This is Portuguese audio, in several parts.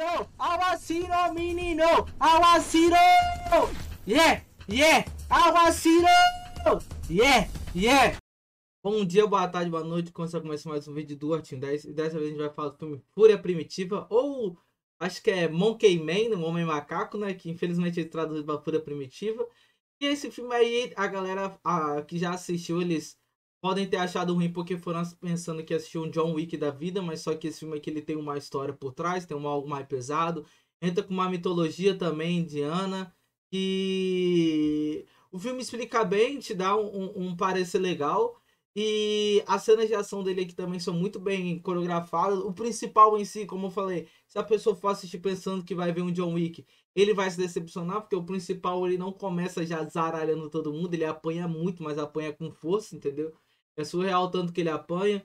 Awashiro! Awashiro, menino! Awashiro! Yeah! Yeah! Awashiro! Yeah! Yeah! Bom dia, boa tarde, boa noite. Começa começa mais um vídeo do Artinho 10. E dessa vez a gente vai falar do filme Fúria Primitiva, ou acho que é Monkey Man, um Homem Macaco, né? Que infelizmente ele traduzido para Fúria Primitiva. E esse filme aí, a galera a, que já assistiu, eles podem ter achado ruim porque foram pensando que assistiu um John Wick da vida, mas só que esse filme aqui é ele tem uma história por trás, tem um algo mais pesado, entra com uma mitologia também indiana e o filme explica bem, te dá um, um, um parecer legal. E as cenas de ação dele aqui também são muito bem coreografadas. O principal em si, como eu falei, se a pessoa for assistir pensando que vai ver um John Wick, ele vai se decepcionar, porque o principal ele não começa já zaralhando todo mundo, ele apanha muito, mas apanha com força, entendeu? É surreal o tanto que ele apanha.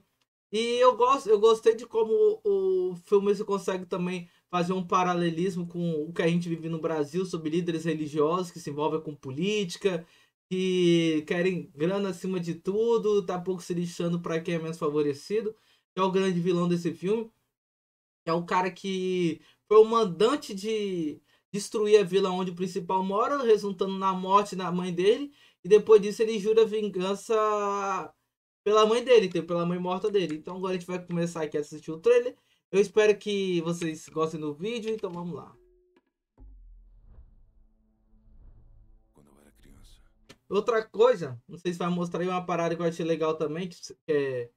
E eu gosto, eu gostei de como o filme se consegue também fazer um paralelismo com o que a gente vive no Brasil sobre líderes religiosos que se envolvem com política, que querem grana acima de tudo, tá pouco se lixando para quem é menos favorecido, que é o grande vilão desse filme. É o cara que foi o mandante de destruir a vila onde o principal mora, resultando na morte da mãe dele, e depois disso ele jura vingança pela mãe dele, então, pela mãe morta dele. Então agora a gente vai começar aqui a assistir o trailer. Eu espero que vocês gostem do vídeo, então vamos lá. Outra coisa, não sei se vai mostrar aí uma parada que eu achei legal também, que é,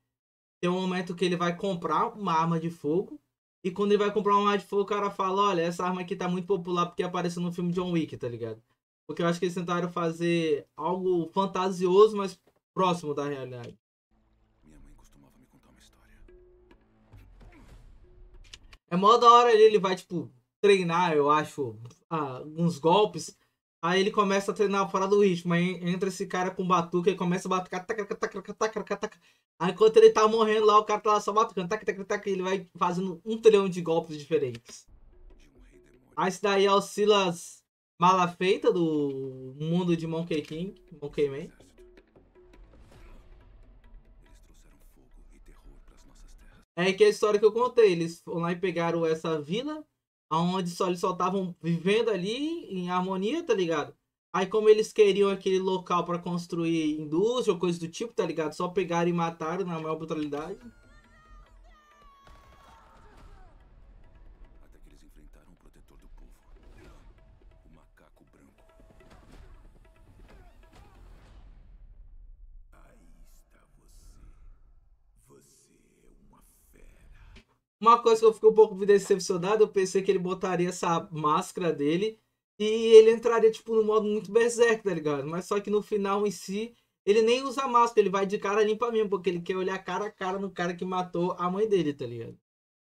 tem um momento que ele vai comprar uma arma de fogo, e quando ele vai comprar uma arma de fogo, o cara fala, olha, essa arma aqui tá muito popular porque apareceu no filme John Wick, tá ligado? Porque eu acho que eles tentaram fazer algo fantasioso, mas próximo da realidade. É mó da hora ele, ele vai, tipo, treinar, eu acho, ah, alguns uns golpes. Aí ele começa a treinar fora do ritmo. Aí entra esse cara com batuca e começa a batucar. Taca, taca, taca, taca, Aí enquanto ele tá morrendo lá, o cara tá lá só batucando. Taca, taca, taca, ele vai fazendo um trilhão de golpes diferentes. Aí esse daí é o Silas Malafeita do mundo de Monkey King, Monkey Man. É que é a história que eu contei, eles foram lá e pegaram essa vila, aonde só eles só estavam vivendo ali em harmonia, tá ligado? Aí como eles queriam aquele local para construir indústria ou coisa do tipo, tá ligado? Só pegaram e mataram na maior brutalidade. Até que eles enfrentaram o protetor do povo, o macaco branco. Uma coisa que eu fiquei um pouco decepcionado, eu pensei que ele botaria essa máscara dele e ele entraria, tipo, no modo muito berserk, tá ligado? Mas só que no final em si, ele nem usa máscara, ele vai de cara limpa mesmo, porque ele quer olhar cara a cara no cara que matou a mãe dele, tá ligado?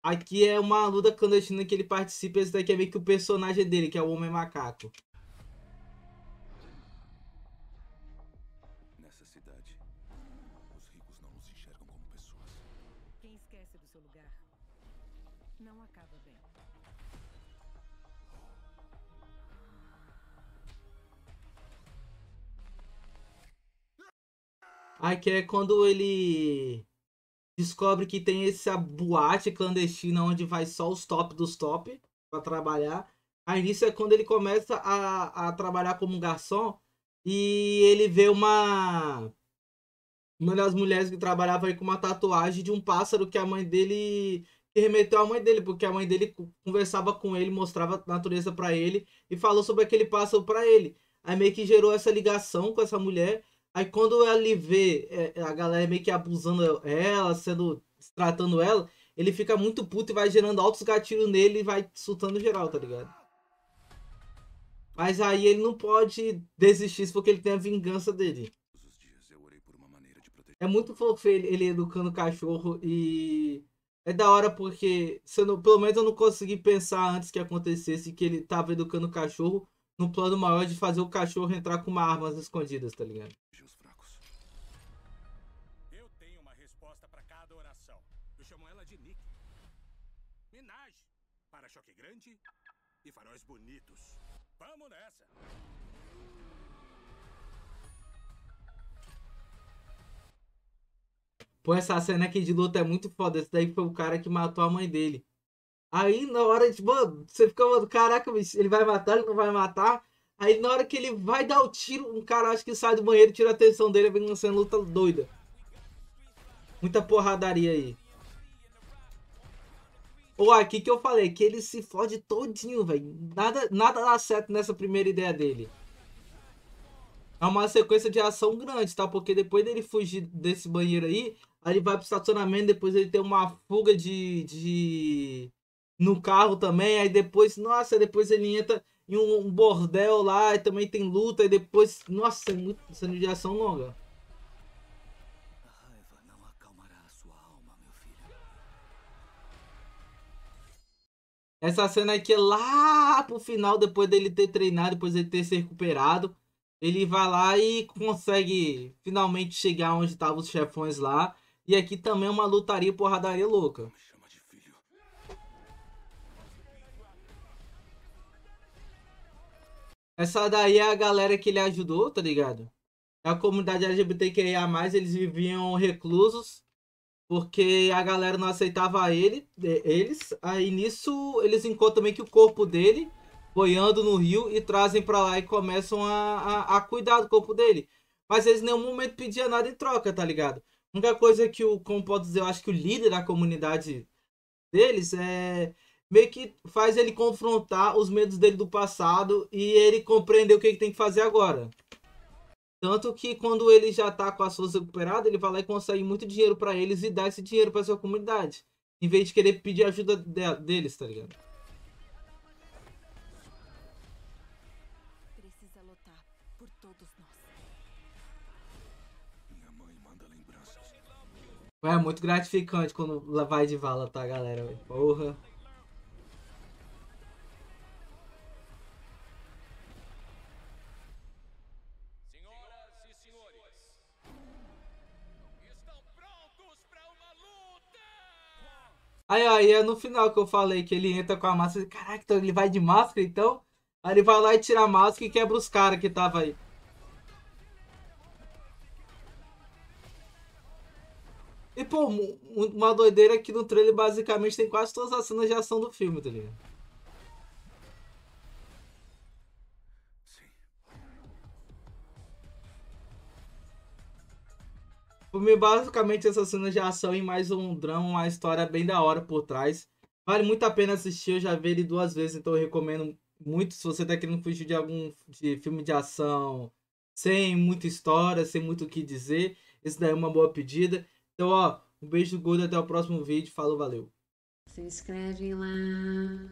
Aqui é uma luta clandestina que ele participa, esse daqui é meio que o personagem dele, que é o Homem Macaco. Aí que é quando ele descobre que tem essa boate clandestina onde vai só os top dos top para trabalhar. Aí nisso é quando ele começa a, a trabalhar como garçom e ele vê uma uma das mulheres que trabalhava aí com uma tatuagem de um pássaro que a mãe dele que remeteu à mãe dele, porque a mãe dele conversava com ele, mostrava a natureza para ele e falou sobre aquele pássaro para ele. Aí meio que gerou essa ligação com essa mulher Aí quando ele vê é, é, a galera meio que abusando ela, sendo. tratando ela, ele fica muito puto e vai gerando altos gatilhos nele e vai soltando geral, tá ligado? Mas aí ele não pode desistir porque ele tem a vingança dele. É muito fofo ele, ele educando o cachorro e. É da hora porque, se não, pelo menos eu não consegui pensar antes que acontecesse que ele tava educando o cachorro no plano maior de fazer o cachorro entrar com uma arma escondidas, tá ligado? Eu tenho uma resposta para cada oração. Eu chamo ela de Nick. Minage, para choque grande e faróis bonitos. Vamos nessa. Pô, essa cena aqui de luta é muito foda. Esse daí foi o cara que matou a mãe dele. Aí na hora de, tipo, mano, você fica, mano, caraca, ele vai matar, ele não vai matar. Aí na hora que ele vai dar o tiro, um cara acho que sai do banheiro, tira a atenção dele, vem lançando luta doida. Muita porradaria aí. Ou aqui que eu falei, que ele se fode todinho, velho. Nada, nada dá certo nessa primeira ideia dele. É uma sequência de ação grande, tá? Porque depois dele fugir desse banheiro aí, aí ele vai pro estacionamento, depois ele tem uma fuga de... de no carro também, aí depois, nossa, depois ele entra em um, bordel lá, e também tem luta, e depois, nossa, é muito cena de ação longa. Essa cena aqui é lá pro final, depois dele ter treinado, depois dele ter se recuperado. Ele vai lá e consegue finalmente chegar onde estavam os chefões lá. E aqui também é uma lutaria porradaria louca. Essa daí é a galera que ele ajudou, tá ligado? A comunidade LGBTQIA, eles viviam reclusos porque a galera não aceitava ele, eles. Aí nisso eles encontram meio que o corpo dele boiando no rio e trazem para lá e começam a, a, a, cuidar do corpo dele. Mas eles em nenhum momento pediam nada em troca, tá ligado? A única coisa que o, como posso dizer, eu acho que o líder da comunidade deles é meio que faz ele confrontar os medos dele do passado e ele compreender o que ele tem que fazer agora. Tanto que quando ele já tá com as forças recuperadas, ele vai lá e consegue muito dinheiro para eles e dá esse dinheiro para sua comunidade. Em vez de querer pedir ajuda de deles, tá ligado? Precisa lutar por todos nós. Minha mãe manda lembranças. É muito gratificante quando vai de vala, tá, galera? Porra. Aí é no final que eu falei que ele entra com a máscara. Caraca, então ele vai de máscara então? Aí ele vai lá e tira a máscara e quebra os caras que tava aí. E, pô, uma doideira é que no trailer basicamente tem quase todas as cenas de ação do filme, tá ligado? filme basicamente essa cena de ação e mais um drama, uma história bem da hora por trás. Vale muito a pena assistir, eu já vi ele duas vezes, então eu recomendo muito se você tá querendo fugir de algum de filme de ação sem muita história, sem muito o que dizer. Esse daí é uma boa pedida. Então, ó, um beijo gordo, até o próximo vídeo. Falou, valeu. Se inscreve lá.